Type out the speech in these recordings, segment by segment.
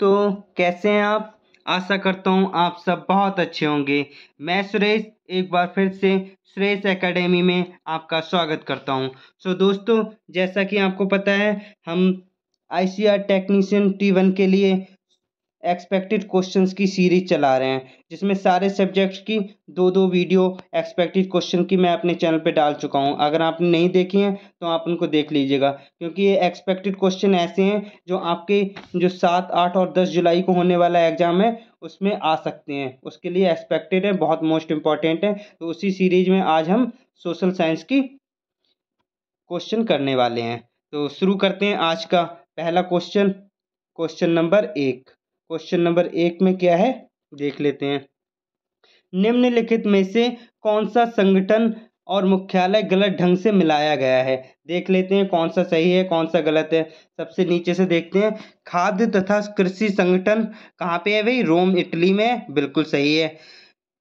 दोस्तों कैसे हैं आप आशा करता हूं आप सब बहुत अच्छे होंगे मैं सुरेश एक बार फिर से सुरेश एकेडमी में आपका स्वागत करता हूं सो दोस्तों जैसा कि आपको पता है हम I C R technician T one के लिए एक्सपेक्टेड क्वेश्चंस की सीरीज चला रहे हैं जिसमें सारे सब्जेक्ट्स की दो दो वीडियो एक्सपेक्टेड क्वेश्चन की मैं अपने चैनल पे डाल चुका हूँ अगर आपने नहीं देखी हैं तो आप उनको देख लीजिएगा क्योंकि ये एक्सपेक्टेड क्वेश्चन ऐसे हैं जो आपके जो सात आठ और दस जुलाई को होने वाला एग्जाम है उसमें आ सकते हैं उसके लिए एक्सपेक्टेड है बहुत मोस्ट इम्पॉर्टेंट है तो उसी सीरीज में आज हम सोशल साइंस की क्वेश्चन करने वाले हैं तो शुरू करते हैं आज का पहला क्वेश्चन क्वेश्चन नंबर एक क्वेश्चन नंबर एक में क्या है देख लेते हैं निम्नलिखित में से कौन सा संगठन और मुख्यालय गलत ढंग से मिलाया गया है देख लेते हैं कौन सा सही है कौन सा गलत है सबसे नीचे से देखते हैं खाद्य तथा कृषि संगठन कहाँ पे है भाई रोम इटली में बिल्कुल सही है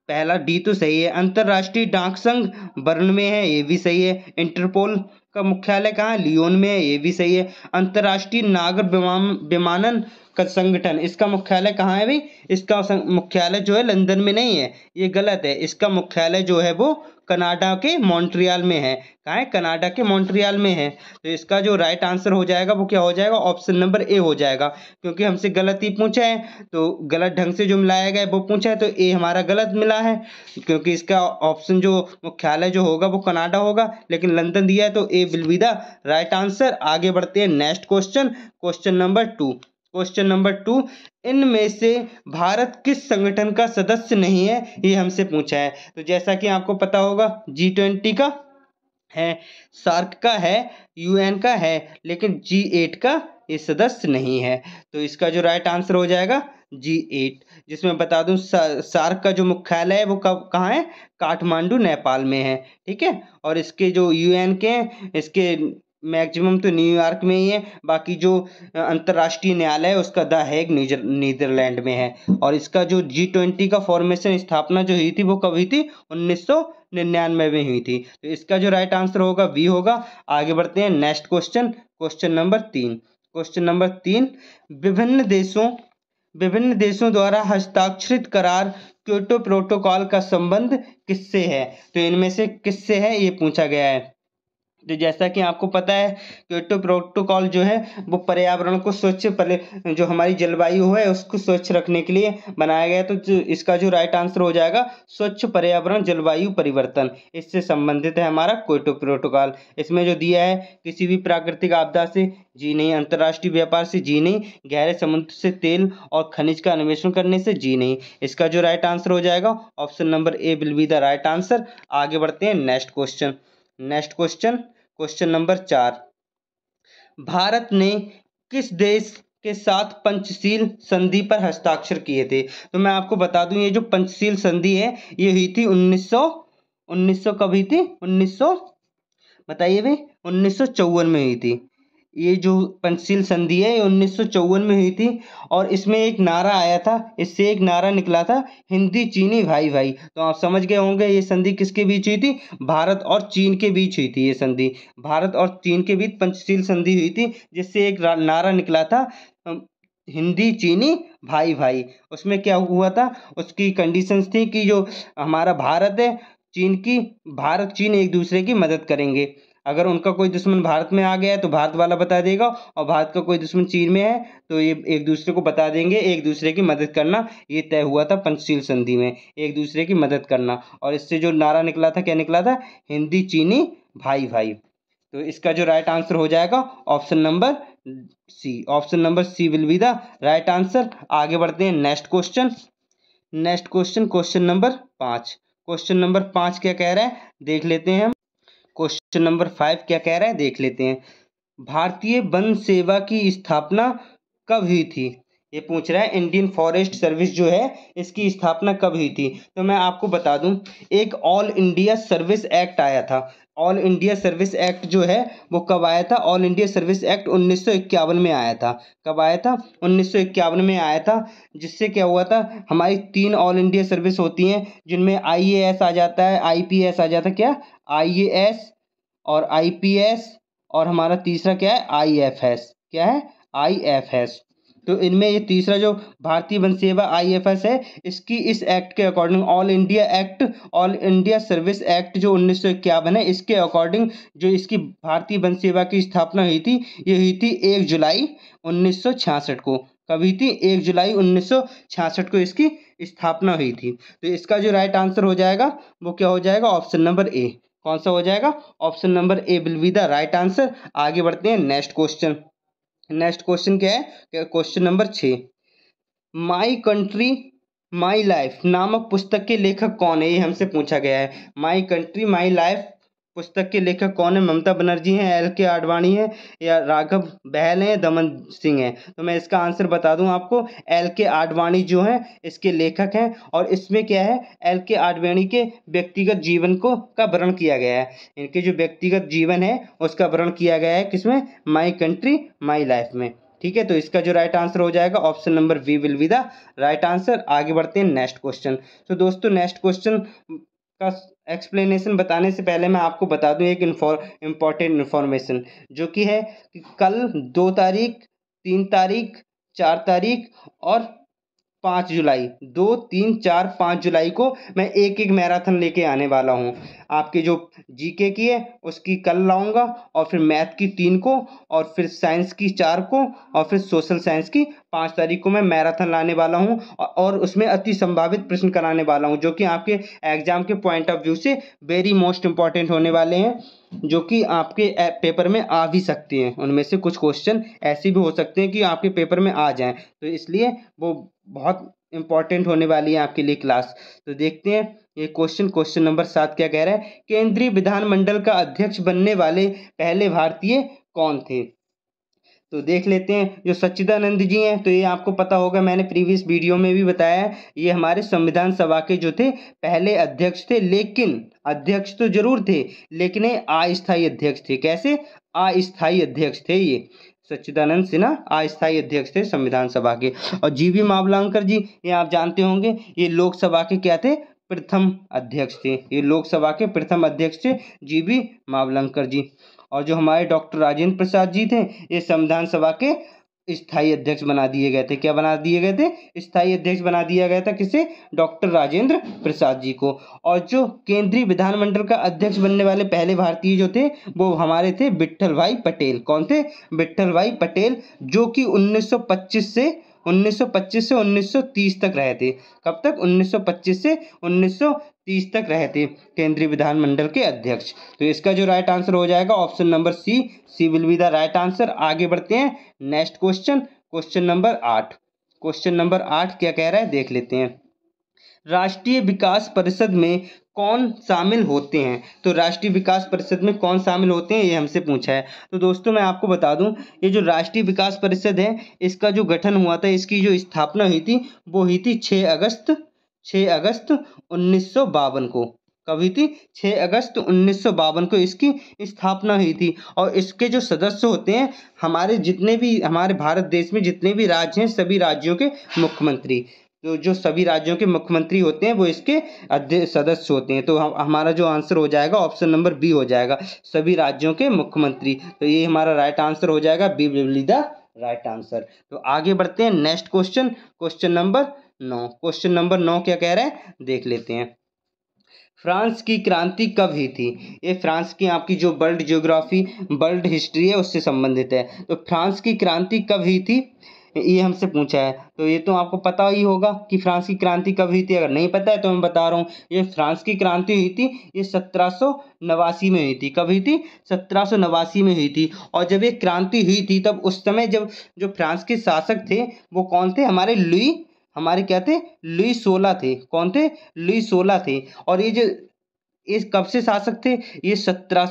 पहला डी तो सही है अंतर्राष्ट्रीय डाक संघ बर्न में है ये भी सही है इंटरपोल का मुख्यालय कहाँ लियोन में है ये भी सही है अंतर्राष्ट्रीय नागर विमान विमानन संगठन इसका मुख्यालय कहाँ है भाई इसका मुख्यालय जो है लंदन में नहीं है ये गलत है इसका मुख्यालय जो है वो कनाडा के मॉन्ट्रियल में है कहाँ है कनाडा के मॉन्ट्रियल में है तो इसका जो राइट आंसर हो जाएगा वो क्या हो जाएगा ऑप्शन नंबर ए हो जाएगा क्योंकि हमसे गलत ही पूछा है तो गलत ढंग से जो मिलाया गया है वो पूछा है तो ए हमारा गलत मिला है क्योंकि इसका ऑप्शन जो मुख्यालय जो होगा वो कनाडा होगा लेकिन लंदन दिया है तो ए बिलविदा राइट आंसर आगे बढ़ते हैं next question question number two question number two इनमें से भारत किस संगठन का सदस्य नहीं है ये हमसे पूछा है तो जैसा कि आपको पता होगा जी ट्वेंटी का है सार्क का है यूएन का है लेकिन जी एट का ये सदस्य नहीं है तो इसका जो राइट आंसर हो जाएगा जी एट जिसमें बता दूं सार्क का जो मुख्यालय है वो कब कहाँ है काठमांडू नेपाल में है ठीक है और इसके जो यूएन के इसके मैक्सिमम तो न्यूयॉर्क में ही है बाकी जो अंतर्राष्ट्रीय न्यायालय है उसका द हैग नीदरलैंड में है और इसका जो जी ट्वेंटी का फॉर्मेशन स्थापना जो हुई थी वो कब हुई थी उन्नीस सौ निन्यानवे में हुई थी तो इसका जो राइट आंसर होगा वी होगा आगे बढ़ते हैं नेक्स्ट क्वेश्चन क्वेश्चन नंबर तीन क्वेश्चन नंबर तीन विभिन्न देशों विभिन्न देशों द्वारा हस्ताक्षरित करार क्योटो प्रोटोकॉल का संबंध किससे है तो इनमें से किससे है ये पूछा गया है तो जैसा कि आपको पता है क्योटो तो प्रोटोकॉल जो है वो पर्यावरण को स्वच्छ पर जो हमारी जलवायु है उसको स्वच्छ रखने के लिए बनाया गया तो जो इसका जो राइट आंसर हो जाएगा स्वच्छ पर्यावरण जलवायु परिवर्तन इससे संबंधित है हमारा क्योटो प्रोटोकॉल इसमें जो दिया है किसी भी प्राकृतिक आपदा से जी नहीं अंतर्राष्ट्रीय व्यापार से जी नहीं गहरे समुद्र से तेल और खनिज का अन्वेषण करने से जी नहीं इसका जो राइट आंसर हो जाएगा option number A will be the right answer आगे बढ़ते हैं next question next question question number चार भारत ने किस देश के साथ पंचशील संधि पर हस्ताक्षर किए थे तो मैं आपको बता दूं ये जो पंचशील संधि है ये हुई थी 1900 1900 कब हुई थी 1900 बताइए भाई उन्नीस में हुई थी ये जो पंचशील संधि है ये उन्नीस में हुई थी और इसमें एक नारा आया था इससे एक नारा निकला था हिंदी चीनी भाई भाई तो आप समझ गए होंगे ये संधि किसके बीच हुई थी भारत और चीन के बीच हुई थी ये संधि भारत और चीन के बीच पंचशील संधि हुई थी जिससे एक नारा निकला था हिंदी चीनी भाई भाई उसमें क्या हुआ था उसकी कंडीशंस थी कि जो हमारा भारत है चीन की भारत चीन एक दूसरे की मदद करेंगे अगर उनका कोई दुश्मन भारत में आ गया है तो भारत वाला बता देगा और भारत का कोई दुश्मन चीन में है तो ये एक दूसरे को बता देंगे एक दूसरे की मदद करना ये तय हुआ था पंचशील संधि में एक दूसरे की मदद करना और इससे जो नारा निकला था क्या निकला था हिंदी चीनी भाई भाई तो इसका जो राइट आंसर हो जाएगा option number C option number C will be the right answer आगे बढ़ते हैं next question next question question number पाँच क्वेश्चन नंबर पाँच क्या कह रहा है देख लेते हैं हम क्वेश्चन नंबर फाइव क्या कह रहा है देख लेते हैं भारतीय वन सेवा की स्थापना कब हुई थी ये पूछ रहा है इंडियन फॉरेस्ट सर्विस जो है इसकी स्थापना कब हुई थी तो मैं आपको बता दूं एक ऑल इंडिया सर्विस एक्ट आया था ऑल इंडिया सर्विस एक्ट जो है वो कब आया था ऑल इंडिया सर्विस एक्ट 1951 में आया था कब आया था 1951 में आया था जिससे क्या हुआ था हमारी तीन ऑल इंडिया सर्विस होती हैं जिनमें आई आ जाता है आई आ जाता है क्या आई और आईपीएस और हमारा तीसरा क्या है आईएफएस क्या है आईएफएस तो इनमें ये तीसरा जो भारतीय वन सेवा एस है इसकी इस एक्ट के according all India act all India service act जो उन्नीस है इसके अकॉर्डिंग जो इसकी भारतीय वन सेवा की स्थापना हुई थी ये हुई थी एक जुलाई उन्नीस को कब हुई थी एक जुलाई उन्नीस को इसकी स्थापना हुई थी तो इसका जो राइट आंसर हो जाएगा वो क्या हो जाएगा ऑप्शन नंबर ए कौन सा हो जाएगा option number A will be the right answer आगे बढ़ते हैं नेक्स्ट क्वेश्चन नेक्स्ट क्वेश्चन क्या है क्वेश्चन नंबर छ माई कंट्री माई लाइफ नामक पुस्तक के लेखक कौन है ये हमसे पूछा गया है माई कंट्री माई लाइफ पुस्तक के लेखक कौन है ममता बनर्जी हैं एल के आडवाणी हैं या राघव बहल हैं दमन सिंह हैं तो मैं इसका आंसर बता दूं आपको एल के आडवाणी जो हैं इसके लेखक हैं और इसमें क्या है एल के आडवाणी के व्यक्तिगत जीवन को का वर्णन किया गया है इनके जो व्यक्तिगत जीवन है उसका वर्णन किया गया है किसमें माई कंट्री माई लाइफ में ठीक है तो इसका जो राइट आंसर हो जाएगा option number B will be the right answer आगे बढ़ते हैं नेक्स्ट क्वेश्चन तो दोस्तों नेक्स्ट क्वेश्चन का एक्सप्लेनेशन बताने से पहले मैं आपको बता दूं एक इम्पॉर्टेंट इन्फॉर्मेशन जो कि है कि कल दो तारीख तीन तारीख चार तारीख और पाँच जुलाई दो तीन चार पाँच जुलाई को मैं एक एक मैराथन लेके आने वाला हूँ आपके जो जीके की है उसकी कल लाऊंगा और फिर मैथ की तीन को और फिर साइंस की चार को और फिर सोशल साइंस की पाँच तारीख को मैं मैराथन लाने वाला हूँ और उसमें अति संभावित प्रश्न कराने वाला हूँ जो कि आपके एग्जाम के पॉइंट ऑफ व्यू से वेरी मोस्ट इंपॉर्टेंट होने वाले हैं जो कि आपके पेपर में आ भी सकते हैं उनमें से कुछ क्वेश्चन ऐसे भी हो सकते हैं कि आपके पेपर में आ जाएं तो इसलिए वो बहुत इंपॉर्टेंट होने वाली है आपके लिए क्लास तो देखते हैं ये क्वेश्चन क्वेश्चन नंबर सात क्या कह रहा है केंद्रीय विधानमंडल का अध्यक्ष बनने वाले पहले भारतीय कौन थे तो देख लेते हैं जो सच्चिदानंद जी हैं तो ये आपको पता होगा मैंने प्रीवियस वीडियो में भी बताया है ये हमारे संविधान सभा के जो थे पहले अध्यक्ष थे लेकिन अध्यक्ष तो जरूर थे लेकिन ये अस्थायी अध्यक्ष थे कैसे अस्थायी अध्यक्ष थे ये सच्चिदानंद सिन्हा अस्थायी अध्यक्ष थे संविधान सभा के और जी वी मावलांकर जी ये आप जानते होंगे ये लोकसभा के क्या थे प्रथम अध्यक्ष थे ये लोकसभा के प्रथम अध्यक्ष थे जी वी मावलंकर जी और जो हमारे डॉक्टर राजेंद्र प्रसाद जी थे ये संविधान सभा के स्थायी अध्यक्ष बना दिए गए थे क्या बना दिए गए थे स्थायी अध्यक्ष बना दिया गया था किसे डॉक्टर राजेंद्र प्रसाद जी को और जो केंद्रीय विधानमंडल का अध्यक्ष बनने वाले पहले भारतीय जो थे वो हमारे थे विट्ठल भाई पटेल कौन थे विट्ठल भाई पटेल जो कि 1925 से 1925 से 1930 तक रहे थे कब तक 1925 से 1930 तक रहे थे केंद्रीय विधानमंडल के अध्यक्ष तो इसका जो राइट आंसर हो जाएगा option number C C will be the right answer आगे बढ़ते हैं नेक्स्ट क्वेश्चन क्वेश्चन नंबर आठ क्वेश्चन नंबर आठ क्या कह रहा है देख लेते हैं राष्ट्रीय विकास परिषद में कौन शामिल होते हैं तो राष्ट्रीय विकास परिषद में कौन शामिल होते हैं ये हमसे पूछा है तो दोस्तों मैं आपको बता दूं ये जो राष्ट्रीय विकास परिषद है इसका जो गठन हुआ था इसकी जो स्थापना हुई थी वो हुई थी छः अगस्त 6 अगस्त उन्नीस को कभी थी 6 अगस्त उन्नीस को इसकी स्थापना हुई थी और इसके जो सदस्य होते हैं हमारे जितने भी हमारे भारत देश में जितने भी राज्य हैं सभी राज्यों के मुख्यमंत्री तो जो सभी राज्यों के मुख्यमंत्री होते हैं वो इसके अध्यक्ष सदस्य होते हैं तो हम हमारा जो आंसर हो जाएगा ऑप्शन नंबर बी हो जाएगा सभी राज्यों के मुख्यमंत्री तो ये हमारा राइट आंसर हो जाएगा B will the right answer तो आगे बढ़ते हैं नेक्स्ट क्वेश्चन क्वेश्चन नंबर नौ क्वेश्चन नंबर नौ क्या कह रहे हैं देख लेते हैं फ्रांस की क्रांति कब हुई थी ये फ्रांस की आपकी जो वर्ल्ड जियोग्राफी वर्ल्ड हिस्ट्री है उससे संबंधित है तो फ्रांस की क्रांति कब हुई थी ये हमसे पूछा है तो ये तो आपको पता ही होगा कि फ्रांस की क्रांति कब हुई थी अगर नहीं पता है तो मैं बता रहा हूँ ये फ्रांस की क्रांति हुई थी ये सत्रह नवासी में हुई थी कब हुई थी सत्रह नवासी में हुई थी और जब ये क्रांति हुई थी तब उस समय जब जो फ्रांस के शासक थे वो कौन थे हमारे लुई हमारे क्या थे लुई सोलह थे कौन थे लुई सोलह थे और ये जो ये कब से शासक थे ये सत्रह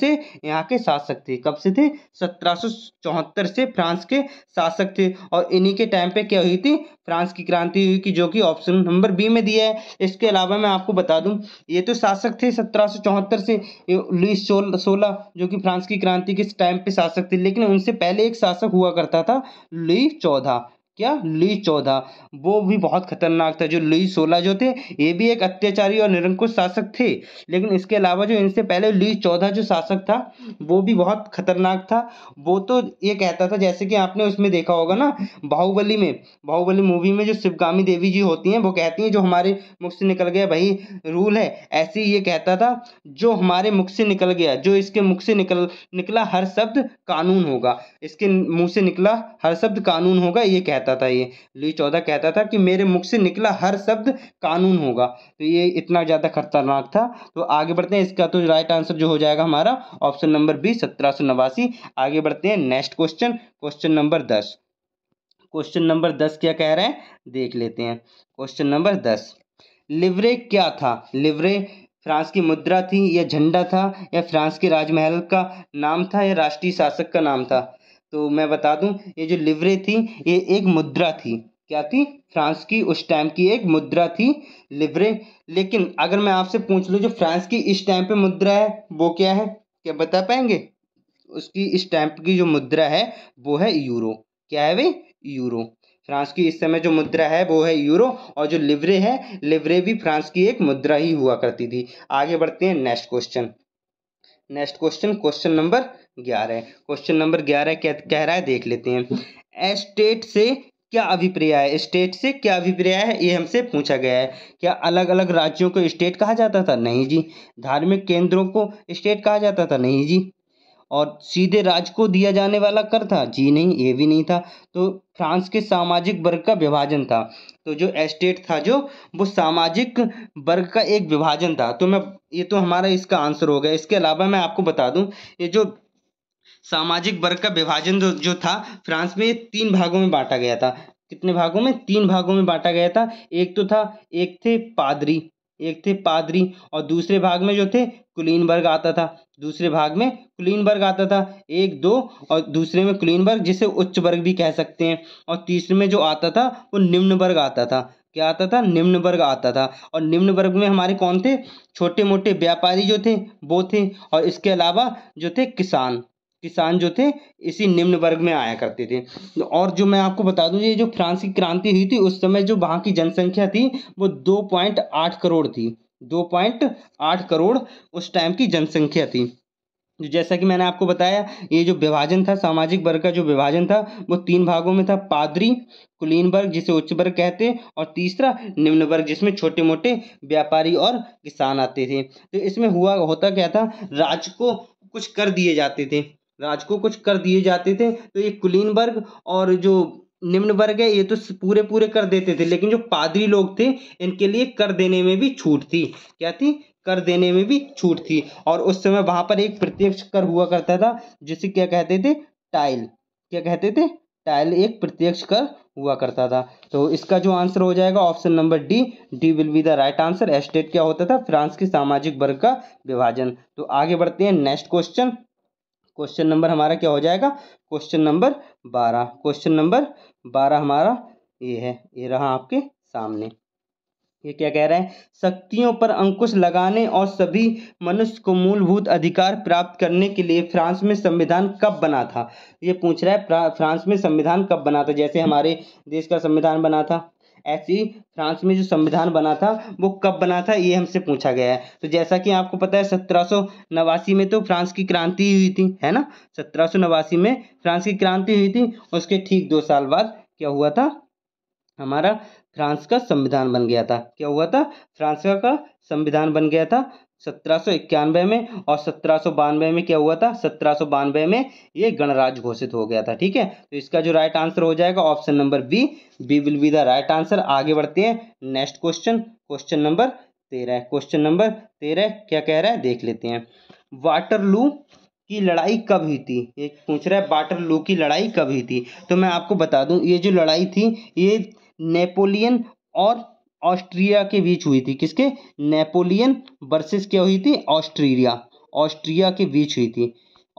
से यहाँ के शासक थे कब से थे सत्रह से फ्रांस के शासक थे और इन्हीं के टाइम पे क्या हुई थी फ्रांस की क्रांति हुई कि जो कि ऑप्शन नंबर बी में दिया है इसके अलावा मैं आपको बता दूं ये तो शासक थे सत्रह से लुइस सोलह जो कि फ्रांस की क्रांति के टाइम पे शासक थे लेकिन उनसे पहले एक शासक हुआ करता था लुई चौदह क्या लुई चौदह वो भी बहुत खतरनाक था जो लुई सोलह जो थे ये भी एक अत्याचारी और निरंकुश शासक थे लेकिन इसके अलावा जो इनसे पहले लुई चौदह जो शासक था वो भी बहुत खतरनाक था वो तो ये कहता था जैसे कि आपने उसमें देखा होगा ना बाहुबली में बाहुबली मूवी में जो शिवगामी देवी जी होती हैं वो कहती हैं जो हमारे मुख से निकल गया भाई रूल है ऐसे ही ये कहता था जो हमारे मुख से निकल गया जो इसके मुख से निकल निकला हर शब्द कानून होगा इसके मुँह से निकला हर शब्द कानून होगा ये कहता कहता था ये लुई चौदह कहता था कि मेरे मुख से निकला हर शब्द कानून होगा तो ये इतना ज़्यादा खतरनाक था तो आगे बढ़ते हैं इसका तो राइट आंसर जो हो जाएगा हमारा ऑप्शन नंबर बी सत्रह आगे बढ़ते हैं नेक्स्ट क्वेश्चन क्वेश्चन नंबर दस क्वेश्चन नंबर दस क्या कह रहे हैं देख लेते हैं क्वेश्चन नंबर दस लिवरे क्या था लिवरे फ्रांस की मुद्रा थी या झंडा था या फ्रांस के राजमहल का नाम था या राष्ट्रीय शासक का नाम था तो मैं बता दूं ये जो लिवरे थी ये एक मुद्रा थी क्या थी फ्रांस की उस टाइम की एक मुद्रा थी लिवरे लेकिन अगर मैं आपसे पूछ लूँ जो फ्रांस की इस टाइम पे मुद्रा है वो क्या है क्या बता पाएंगे उसकी इस टाइम की जो मुद्रा है वो है यूरो क्या है भाई यूरो फ्रांस की इस समय जो मुद्रा है वो है यूरो और जो लिवरे है लिवरे भी फ्रांस की एक मुद्रा ही हुआ करती थी आगे बढ़ते हैं next question next question question number ग्यारह क्वेश्चन नंबर ग्यारह क्या कह रहा है देख लेते हैं एस्टेट से क्या अभिप्राय है स्टेट से क्या अभिप्राय है ये हमसे पूछा गया है क्या अलग अलग राज्यों को स्टेट कहा जाता था नहीं जी धार्मिक केंद्रों को स्टेट कहा जाता था नहीं जी और सीधे राज्य को दिया जाने वाला कर था जी नहीं ये भी नहीं था तो फ्रांस के सामाजिक वर्ग का विभाजन था तो जो एस्टेट था जो वो सामाजिक वर्ग का एक विभाजन था तो मैं ये तो हमारा इसका आंसर हो गया इसके अलावा मैं आपको बता दूं ये जो सामाजिक वर्ग का विभाजन जो था फ्रांस में तीन भागों में बांटा गया था कितने भागों में तीन भागों में बांटा गया था एक तो था एक थे पादरी एक थे पादरी और दूसरे भाग में जो थे कुलीन वर्ग आता था दूसरे भाग में कुलीन वर्ग आता था एक दो और दूसरे में कुलीन वर्ग जिसे उच्च वर्ग भी कह सकते हैं और तीसरे में जो आता था वो निम्न वर्ग आता था क्या आता था निम्न वर्ग आता था और निम्न वर्ग में हमारे कौन थे छोटे मोटे व्यापारी जो थे वो थे और इसके अलावा जो थे किसान किसान जो थे इसी निम्न वर्ग में आया करते थे और जो मैं आपको बता दूं ये जो फ्रांस की क्रांति हुई थी उस समय जो वहाँ की जनसंख्या थी वो दो पॉइंट आठ करोड़ थी दो पॉइंट आठ करोड़ उस टाइम की जनसंख्या थी जैसा कि मैंने आपको बताया ये जो विभाजन था सामाजिक वर्ग का जो विभाजन था वो तीन भागों में था पादरी कुलीन वर्ग जिसे उच्च वर्ग कहते और तीसरा निम्न वर्ग जिसमें छोटे मोटे व्यापारी और किसान आते थे तो इसमें हुआ होता क्या था राज्य को कुछ कर दिए जाते थे राज को कुछ कर दिए जाते थे तो ये कुलीन वर्ग और जो निम्न वर्ग है ये तो पूरे पूरे कर देते थे लेकिन जो पादरी लोग थे इनके लिए कर देने में भी छूट थी क्या थी कर देने में भी छूट थी और उस समय वहां पर एक प्रत्यक्ष कर हुआ करता था जिसे क्या कहते थे टाइल क्या कहते थे टाइल एक प्रत्यक्ष कर हुआ करता था तो इसका जो आंसर हो जाएगा option number D D will be the right answer estate क्या होता था फ्रांस के सामाजिक वर्ग का विभाजन तो आगे बढ़ते हैं नेक्स्ट क्वेश्चन क्वेश्चन नंबर हमारा क्या हो जाएगा क्वेश्चन नंबर बारह क्वेश्चन नंबर बारह हमारा ये है ये रहा आपके सामने ये क्या कह रहे हैं शक्तियों पर अंकुश लगाने और सभी मनुष्य को मूलभूत अधिकार प्राप्त करने के लिए फ्रांस में संविधान कब बना था ये पूछ रहा है फ्रांस में संविधान कब बना था जैसे हमारे देश का संविधान बना था ऐसी फ्रांस में जो संविधान बना था वो कब बना था ये हमसे पूछा गया है तो जैसा कि आपको पता है सत्रह में तो फ्रांस की क्रांति हुई थी है ना सत्रह में फ्रांस की क्रांति हुई थी उसके ठीक दो साल बाद क्या हुआ था हमारा फ्रांस का संविधान बन गया था क्या हुआ था फ्रांस का संविधान बन गया था सत्रह में और सत्रह में क्या हुआ था सत्रह में ये गणराज घोषित हो गया था ठीक है तो इसका जो राइट आंसर हो जाएगा option number B B will be the right answer आगे बढ़ते हैं नेक्स्ट क्वेश्चन क्वेश्चन नंबर तेरह क्वेश्चन नंबर तेरह क्या कह रहा है देख लेते हैं वाटरलू की लड़ाई कब हुई थी ये पूछ रहा है वाटरलू की लड़ाई कब हुई थी तो मैं आपको बता दूं ये जो लड़ाई थी ये नेपोलियन और ऑस्ट्रिया के बीच हुई थी किसके नेपोलियन वर्सेस क्या हुई थी ऑस्ट्रिया ऑस्ट्रिया के बीच हुई थी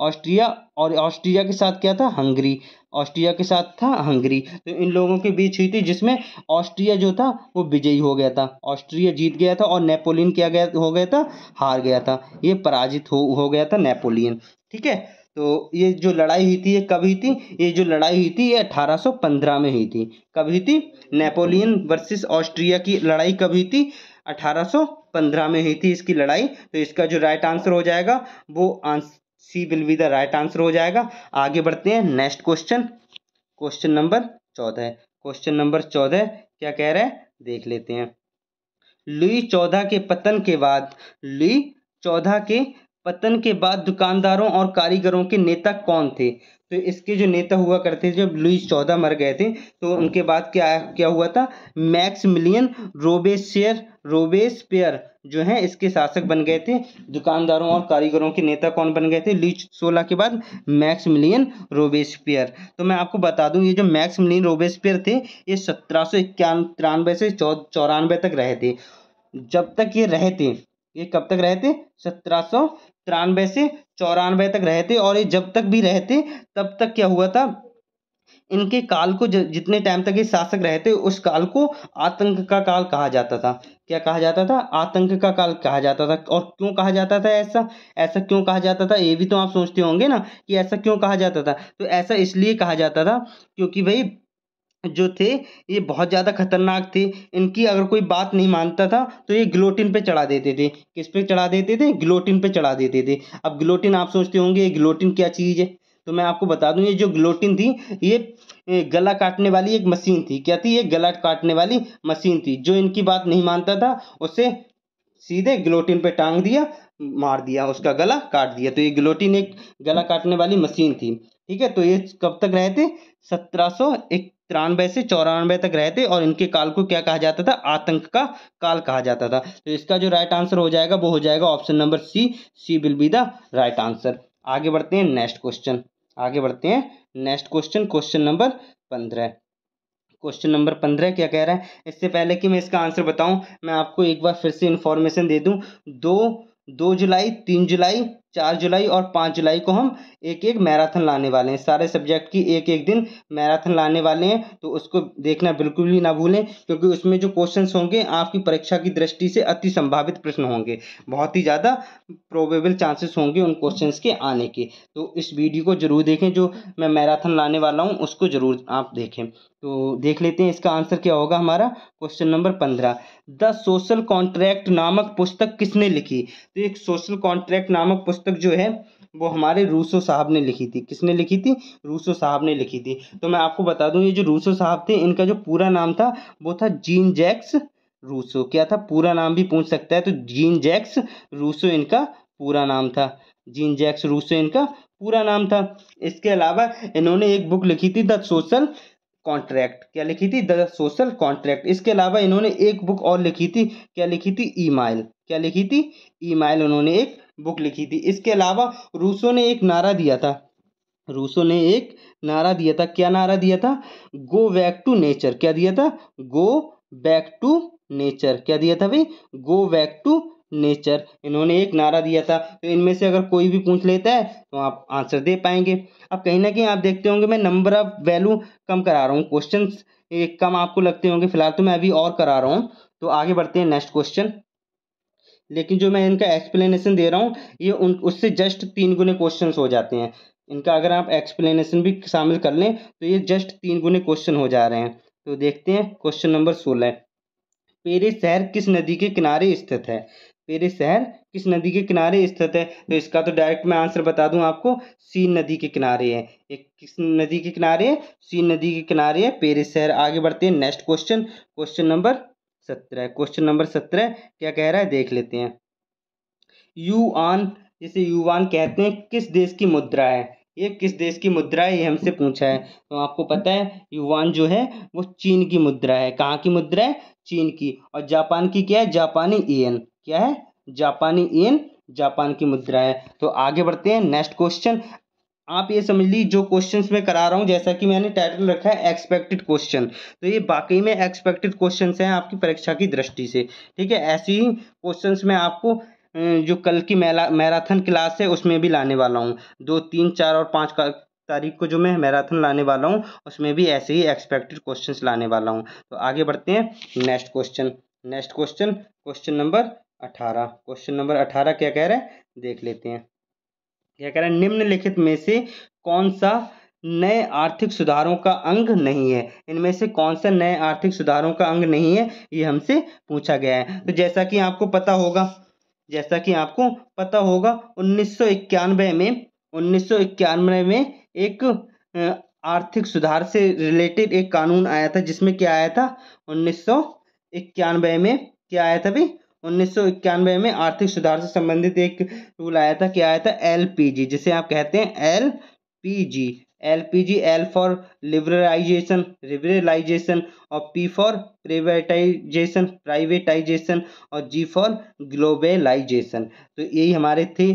ऑस्ट्रिया और ऑस्ट्रिया के साथ क्या था हंगरी ऑस्ट्रिया के साथ था हंगरी तो इन लोगों के बीच हुई थी जिसमें ऑस्ट्रिया जो था वो विजयी हो गया था ऑस्ट्रिया जीत गया था और नेपोलियन क्या गया हो गया था हार गया था ये पराजित हो हो गया था नेपोलियन ठीक है तो ये जो लड़ाई हुई थी ये कब हुई थी ये जो लड़ाई हुई थी ये 1815 में हुई थी कब हुई थी नेपोलियन वर्सेस ऑस्ट्रिया की लड़ाई कब हुई थी 1815 में हुई थी इसकी लड़ाई तो इसका जो राइट आंसर हो जाएगा वो answer C will be the right answer हो जाएगा आगे बढ़ते हैं नेक्स्ट क्वेश्चन क्वेश्चन नंबर चौदह क्वेश्चन नंबर चौदह क्या कह रहे हैं देख लेते हैं लुई चौदह के पतन के बाद लुई चौदह के पतन के बाद दुकानदारों और कारीगरों के नेता कौन थे तो इसके जो नेता हुआ करते थे जब लुईस चौदह मर गए थे तो उनके बाद क्या क्या हुआ था मैक्स मिलियन रोबेसियर रोबेस्पियर जो हैं इसके शासक बन गए थे दुकानदारों और कारीगरों के नेता कौन बन गए थे लुईस सोलह के बाद मैक्स मिलियन रोबेस्पियर तो मैं आपको बता दूं ये जो मैक्स मिलियन रोबेस्पियर थे ये सत्रह सौ इक्यानवे से चौरानवे तक रहे थे जब तक ये रहे थे ये कब तक रहे थे सत्रह सौ तिरानवे से चौरानवे तक रहे थे और ये जब तक भी रहे थे तब तक क्या हुआ था इनके काल को जितने टाइम तक ये शासक रहे थे उस काल को आतंक का काल कहा जाता था क्या कहा जाता था आतंक का काल कहा जाता था और क्यों कहा जाता था ऐसा ऐसा क्यों कहा जाता था ये भी तो आप सोचते होंगे ना कि ऐसा क्यों कहा जाता था तो ऐसा इसलिए कहा जाता था क्योंकि भाई जो थे ये बहुत ज़्यादा खतरनाक थे इनकी अगर कोई बात नहीं मानता था तो ये ग्लोटिन पे चढ़ा देते थे किस पे चढ़ा देते थे ग्लोटिन पे चढ़ा देते थे अब ग्लोटिन आप सोचते होंगे ये ग्लोटिन क्या चीज़ है तो मैं आपको बता दूं ये जो ग्लोटिन थी ये गला काटने वाली एक मशीन थी क्या थी ये गला काटने वाली मशीन थी जो इनकी बात नहीं मानता था उसे सीधे ग्लोटिन पे टांग दिया मार दिया उसका गला काट दिया तो ये ग्लोटिन एक गला काटने वाली मशीन थी ठीक है तो ये कब तक रहे थे सत्रह तिरानवे से चौरानवे तक रहते और इनके काल को क्या कहा जाता था आतंक का काल कहा जाता था तो इसका जो राइट आंसर हो जाएगा वो हो जाएगा option number C C will be the right answer आगे बढ़ते हैं नेक्स्ट क्वेश्चन आगे बढ़ते हैं नेक्स्ट क्वेश्चन क्वेश्चन नंबर पंद्रह क्वेश्चन नंबर पंद्रह क्या कह रहा है इससे पहले कि मैं इसका आंसर बताऊं मैं आपको एक बार फिर से इन्फॉर्मेशन दे दूं दो दो जुलाई तीन जुलाई चार जुलाई और पाँच जुलाई को हम एक एक मैराथन लाने वाले हैं सारे सब्जेक्ट की एक एक दिन मैराथन लाने वाले हैं तो उसको देखना बिल्कुल भी ना भूलें क्योंकि उसमें जो क्वेश्चंस होंगे आपकी परीक्षा की दृष्टि से अति संभावित प्रश्न होंगे बहुत ही ज़्यादा प्रोबेबल चांसेस होंगे उन क्वेश्चन के आने के तो इस वीडियो को जरूर देखें जो मैं मैराथन लाने वाला हूँ उसको ज़रूर आप देखें तो देख लेते हैं इसका आंसर क्या होगा हमारा क्वेश्चन नंबर पंद्रह द सोशल कॉन्ट्रैक्ट नामक पुस्तक किसने लिखी तो एक सोशल कॉन्ट्रैक्ट नामक पुस्तक पुस्तक जो है वो हमारे रूसो साहब ने लिखी थी किसने लिखी थी रूसो साहब ने लिखी थी तो मैं आपको बता दूं ये जो रूसो साहब थे इनका जो पूरा नाम था वो था जीन जैक्स रूसो क्या था पूरा नाम भी पूछ सकता है तो जीन जैक्स रूसो इनका पूरा नाम था जीन जैक्स रूसो इनका पूरा नाम था इसके अलावा इन्होंने एक बुक लिखी थी द सोशल कॉन्ट्रैक्ट क्या लिखी थी द सोशल कॉन्ट्रैक्ट इसके अलावा इन्होंने एक बुक और लिखी थी क्या लिखी थी ई माइल क्या लिखी थी ई माइल उन्होंने एक बुक लिखी थी इसके अलावा रूसो ने एक नारा दिया था रूसो ने एक नारा दिया था क्या नारा दिया था गो बैक टू नेचर क्या दिया था गो बैक टू नेचर क्या दिया था भाई गो बैक टू नेचर इन्होंने एक नारा दिया था तो इनमें से अगर कोई भी पूछ लेता है तो आप आंसर दे पाएंगे अब कहीं ना कहीं आप देखते होंगे मैं नंबर ऑफ वैल्यू कम करा रहा हूँ क्वेश्चन कम आपको लगते होंगे फिलहाल तो मैं अभी और करा रहा हूँ तो आगे बढ़ते हैं नेक्स्ट क्वेश्चन लेकिन जो मैं इनका एक्सप्लेनेशन दे रहा हूँ ये उन उससे जस्ट तीन गुने क्वेश्चन हो जाते हैं इनका अगर आप एक्सप्लेनेशन भी शामिल कर लें तो ये जस्ट तीन गुने क्वेश्चन हो जा रहे हैं तो देखते हैं क्वेश्चन नंबर सोलह पेरिस शहर किस नदी के किनारे स्थित है पेरिस शहर किस नदी के किनारे स्थित है तो इसका तो डायरेक्ट मैं आंसर बता दूं आपको सीन नदी के किनारे है एक किस नदी के किनारे है सीन नदी के किनारे है पेरिस शहर आगे बढ़ते हैं नेक्स्ट क्वेश्चन क्वेश्चन नंबर सत्रह क्वेश्चन नंबर सत्रह क्या कह रहा है देख लेते हैं युआन जिसे युआन कहते हैं किस देश की मुद्रा है ये किस देश की मुद्रा है ये हमसे पूछा है तो आपको पता है युवान जो है वो चीन की मुद्रा है कहाँ की मुद्रा है चीन की और जापान की क्या है जापानी एन क्या है जापानी एन जापान की मुद्रा है तो आगे बढ़ते हैं नेक्स्ट क्वेश्चन आप ये समझ लीजिए जो क्वेश्चंस मैं करा रहा हूँ जैसा कि मैंने टाइटल रखा है एक्सपेक्टेड क्वेश्चन तो ये बाकी में एक्सपेक्टेड क्वेश्चंस हैं आपकी परीक्षा की दृष्टि से ठीक है ऐसे ही क्वेश्चंस मैं आपको जो कल की मैला मैराथन क्लास है उसमें भी लाने वाला हूँ दो तीन चार और पाँच तारीख को जो मैं मैराथन लाने वाला हूँ उसमें भी ऐसे ही एक्सपेक्टेड क्वेश्चंस लाने वाला हूँ तो आगे बढ़ते हैं next question next question question number अठारह क्वेश्चन नंबर अठारह क्या कह रहे हैं देख लेते हैं यह कह रहा है निम्नलिखित में से कौन सा नए आर्थिक सुधारों का अंग नहीं है इनमें से कौन सा नए आर्थिक सुधारों का अंग नहीं है ये हमसे पूछा गया है तो जैसा कि आपको पता होगा जैसा कि आपको पता होगा उन्नीस में उन्नीस में एक आर्थिक सुधार से रिलेटेड एक कानून आया था जिसमें क्या आया था उन्नीस में क्या आया था भाई उन्नीस में आर्थिक सुधार से संबंधित एक रूल आया था क्या आया था एल जिसे आप कहते हैं L L P G L for liberalisation liberalisation और पी फॉर प्राइवेटाइजेशन प्राइवेटाइजेशन और जी फॉर ग्लोबलाइजेशन तो यही हमारे थे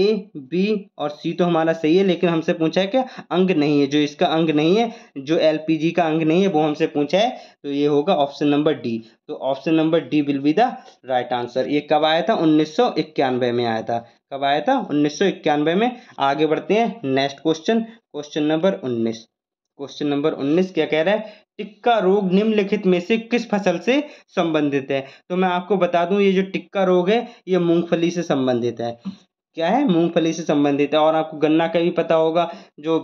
ए बी और सी तो हमारा सही है लेकिन हमसे पूछा है कि अंग नहीं है जो इसका अंग नहीं है जो एल पी जी का अंग नहीं है वो हमसे पूछा है तो ये होगा ऑप्शन नंबर डी तो option number D will be the right answer ये कब आया था उन्नीस सौ इक्यानवे में आया था कब आया था उन्नीस सौ इक्यानवे में आगे बढ़ते हैं नेक्स्ट क्वेश्चन क्वेश्चन नंबर उन्नीस क्वेश्चन नंबर उन्नीस क्या कह रहा है टिक्का रोग निम्नलिखित में से किस फसल से संबंधित है तो मैं आपको बता दूं ये जो टिक्का रोग है ये मूंगफली से संबंधित है क्या है मूंगफली से संबंधित है और आपको गन्ना का भी पता होगा जो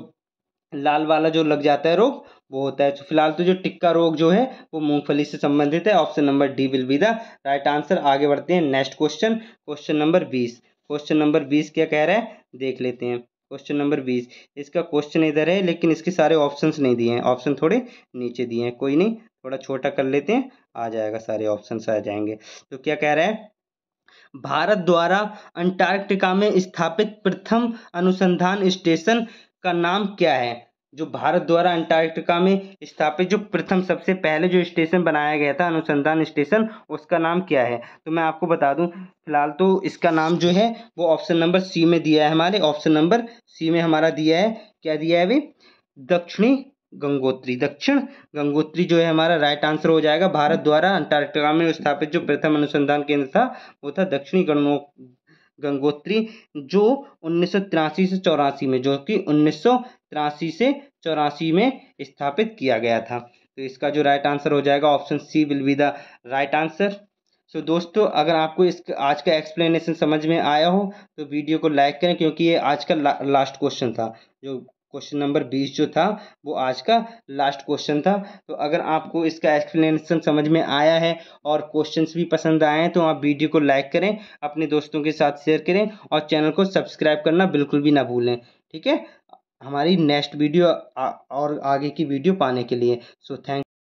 लाल वाला जो लग जाता है रोग वो होता है तो फिलहाल तो जो टिक्का रोग जो है वो मूंगफली से संबंधित है option number D will be the right answer आगे बढ़ते हैं नेक्स्ट क्वेश्चन क्वेश्चन नंबर बीस क्वेश्चन नंबर बीस क्या कह रहा है देख लेते हैं क्वेश्चन नंबर बीस इसका क्वेश्चन इधर है लेकिन इसके सारे ऑप्शंस नहीं दिए हैं ऑप्शन थोड़े नीचे दिए हैं कोई नहीं थोड़ा छोटा कर लेते हैं आ जाएगा सारे ऑप्शंस आ जाएंगे तो क्या कह रहा है भारत द्वारा अंटार्कटिका में स्थापित प्रथम अनुसंधान स्टेशन का नाम क्या है जो भारत द्वारा अंटार्कटिका में स्थापित जो प्रथम सबसे पहले जो स्टेशन बनाया गया था अनुसंधान स्टेशन उसका नाम क्या है तो मैं आपको बता दूं फिलहाल तो इसका नाम जो है वो ऑप्शन नंबर सी में दिया है हमारे ऑप्शन नंबर सी में हमारा दिया है क्या दिया है अभी दक्षिणी गंगोत्री दक्षिण गंगोत्री जो है हमारा राइट आंसर हो जाएगा भारत द्वारा अंटार्कटिका में स्थापित जो प्रथम अनुसंधान केंद्र था वो था दक्षिणी गंगो गंगोत्री जो उन्नीस से चौरासी में जो कि उन्नीस तिरासी से चौरासी में स्थापित किया गया था तो इसका जो राइट आंसर हो जाएगा option C will be the right answer so दोस्तों अगर आपको इस आज का एक्सप्लेनेशन समझ में आया हो तो वीडियो को लाइक करें क्योंकि ये आज का ला, लास्ट क्वेश्चन था जो क्वेश्चन नंबर बीस जो था वो आज का लास्ट क्वेश्चन था तो अगर आपको इसका एक्सप्लेनेशन समझ में आया है और क्वेश्चंस भी पसंद आए हैं तो आप वीडियो को लाइक करें अपने दोस्तों के साथ शेयर करें और चैनल को सब्सक्राइब करना बिल्कुल भी ना भूलें ठीक है हमारी नेक्स्ट वीडियो और आगे की वीडियो पाने के लिए सो थैंक